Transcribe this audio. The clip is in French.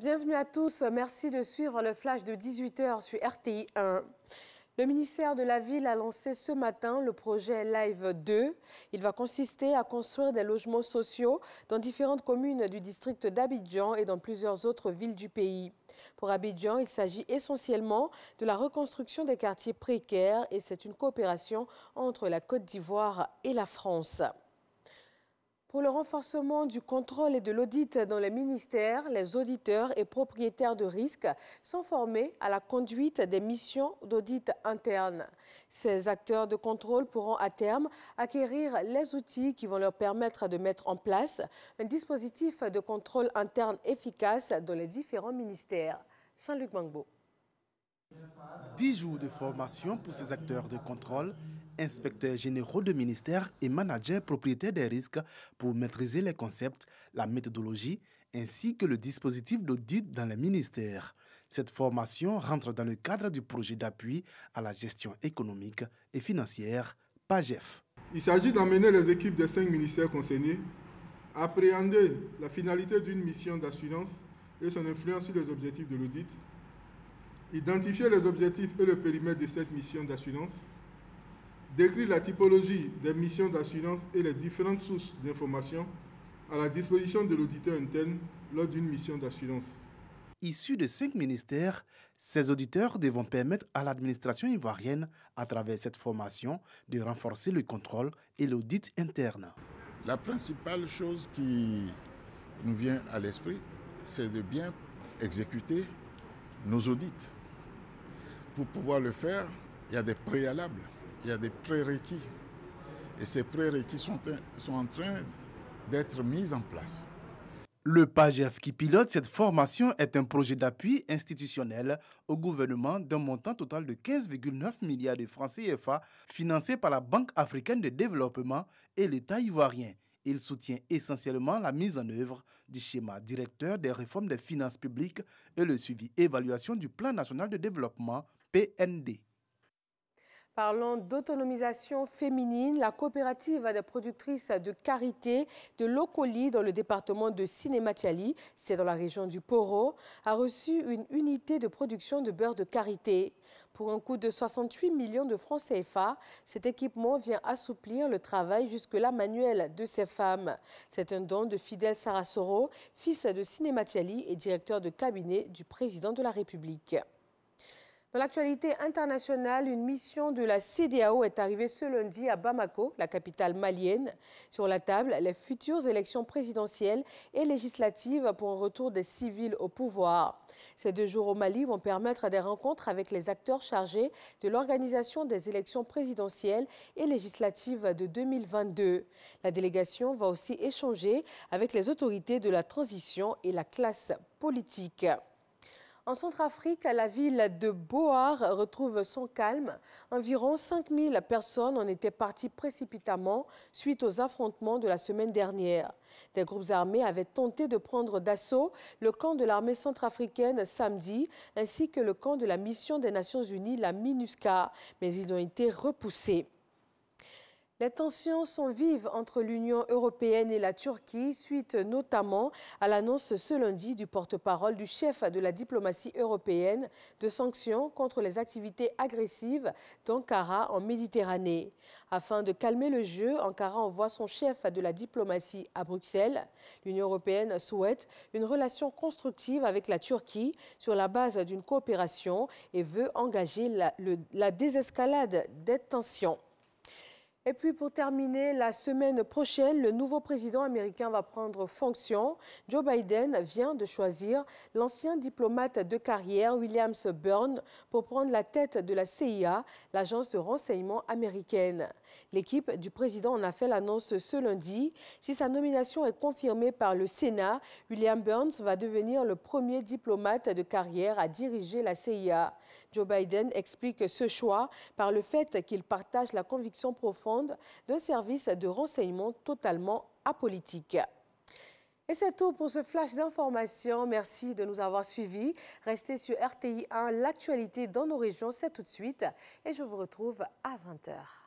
Bienvenue à tous. Merci de suivre le flash de 18h sur RTI 1. Le ministère de la Ville a lancé ce matin le projet Live 2. Il va consister à construire des logements sociaux dans différentes communes du district d'Abidjan et dans plusieurs autres villes du pays. Pour Abidjan, il s'agit essentiellement de la reconstruction des quartiers précaires et c'est une coopération entre la Côte d'Ivoire et la France. Pour le renforcement du contrôle et de l'audit dans les ministères, les auditeurs et propriétaires de risques sont formés à la conduite des missions d'audit interne. Ces acteurs de contrôle pourront à terme acquérir les outils qui vont leur permettre de mettre en place un dispositif de contrôle interne efficace dans les différents ministères. Jean-Luc Mangbo. Dix jours de formation pour ces acteurs de contrôle inspecteurs généraux de ministère et managers propriétaires des risques pour maîtriser les concepts, la méthodologie ainsi que le dispositif d'audit dans les ministères. Cette formation rentre dans le cadre du projet d'appui à la gestion économique et financière PAGEF. Il s'agit d'amener les équipes des cinq ministères concernés à appréhender la finalité d'une mission d'assurance et son influence sur les objectifs de l'audit, identifier les objectifs et le périmètre de cette mission d'assurance, décrit la typologie des missions d'assurance et les différentes sources d'informations à la disposition de l'auditeur interne lors d'une mission d'assurance. Issus de cinq ministères, ces auditeurs devront permettre à l'administration ivoirienne, à travers cette formation, de renforcer le contrôle et l'audit interne. La principale chose qui nous vient à l'esprit, c'est de bien exécuter nos audits. Pour pouvoir le faire, il y a des préalables il y a des prérequis. Et ces prérequis sont, en train d'être mis en place. Le PAGEF qui pilote cette formation est un projet d'appui institutionnel au gouvernement d'un montant total de 15,9 milliards de francs CFA financé par la Banque africaine de développement et l'État ivoirien. Il soutient essentiellement la mise en œuvre du schéma directeur des réformes des finances publiques et le suivi évaluation du plan national de développement PND. Parlons d'autonomisation féminine. La coopérative des productrices de Carité de Locoli dans le département de Cinématiali, c'est dans la région du Poro, a reçu une unité de production de beurre de Carité. Pour un coût de 68 millions de francs CFA, cet équipement vient assouplir le travail jusque-là manuel de ces femmes. C'est un don de Fidel Sarasoro, fils de Cinématiali et directeur de cabinet du président de la République. Dans l'actualité internationale, une mission de la CDAO est arrivée ce lundi à Bamako, la capitale malienne. Sur la table, les futures élections présidentielles et législatives pour un retour des civils au pouvoir. Ces deux jours au Mali vont permettre des rencontres avec les acteurs chargés de l'organisation des élections présidentielles et législatives de 2022. La délégation va aussi échanger avec les autorités de la transition et la classe politique. En Centrafrique, la ville de Boar retrouve son calme. Environ 5000 personnes en étaient parties précipitamment suite aux affrontements de la semaine dernière. Des groupes armés avaient tenté de prendre d'assaut le camp de l'armée centrafricaine samedi, ainsi que le camp de la mission des Nations Unies, la MINUSCA, mais ils ont été repoussés. Les tensions sont vives entre l'Union européenne et la Turquie, suite notamment à l'annonce ce lundi du porte-parole du chef de la diplomatie européenne de sanctions contre les activités agressives d'Ankara en Méditerranée. Afin de calmer le jeu, Ankara envoie son chef de la diplomatie à Bruxelles. L'Union européenne souhaite une relation constructive avec la Turquie sur la base d'une coopération et veut engager la, la désescalade des tensions. Et puis pour terminer, la semaine prochaine, le nouveau président américain va prendre fonction. Joe Biden vient de choisir l'ancien diplomate de carrière Williams Burns pour prendre la tête de la CIA, l'agence de renseignement américaine. L'équipe du président en a fait l'annonce ce lundi. Si sa nomination est confirmée par le Sénat, William Burns va devenir le premier diplomate de carrière à diriger la CIA. Joe Biden explique ce choix par le fait qu'il partage la conviction profonde d'un service de renseignement totalement apolitique. Et c'est tout pour ce flash d'information. Merci de nous avoir suivis. Restez sur RTI 1, l'actualité dans nos régions, c'est tout de suite. Et je vous retrouve à 20h.